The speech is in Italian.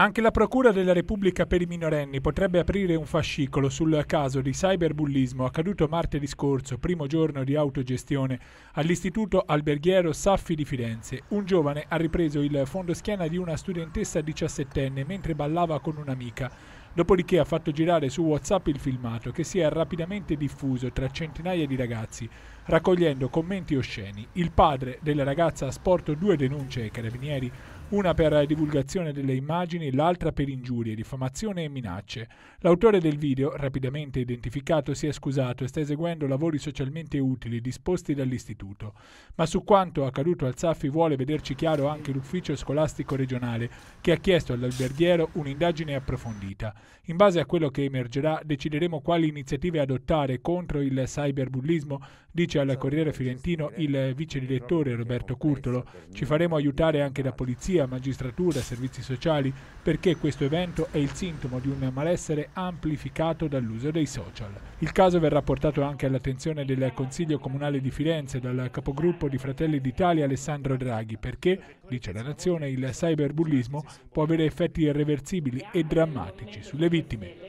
Anche la Procura della Repubblica per i minorenni potrebbe aprire un fascicolo sul caso di cyberbullismo accaduto martedì scorso, primo giorno di autogestione, all'Istituto Alberghiero Saffi di Firenze. Un giovane ha ripreso il fondoschiena di una studentessa diciassettenne mentre ballava con un'amica. Dopodiché ha fatto girare su WhatsApp il filmato, che si è rapidamente diffuso tra centinaia di ragazzi, raccogliendo commenti osceni. Il padre della ragazza ha sporto due denunce ai carabinieri una per divulgazione delle immagini, l'altra per ingiurie, diffamazione e minacce. L'autore del video, rapidamente identificato, si è scusato e sta eseguendo lavori socialmente utili disposti dall'istituto. Ma su quanto accaduto al Zaffi vuole vederci chiaro anche l'ufficio scolastico regionale, che ha chiesto all'alberghiero un'indagine approfondita. In base a quello che emergerà, decideremo quali iniziative adottare contro il cyberbullismo, dice al Corriere Fiorentino il vice direttore Roberto Curtolo. Ci faremo aiutare anche da polizia polizia, magistratura, servizi sociali, perché questo evento è il sintomo di un malessere amplificato dall'uso dei social. Il caso verrà portato anche all'attenzione del Consiglio Comunale di Firenze dal capogruppo di Fratelli d'Italia Alessandro Draghi, perché, dice la Nazione, il cyberbullismo può avere effetti irreversibili e drammatici sulle vittime.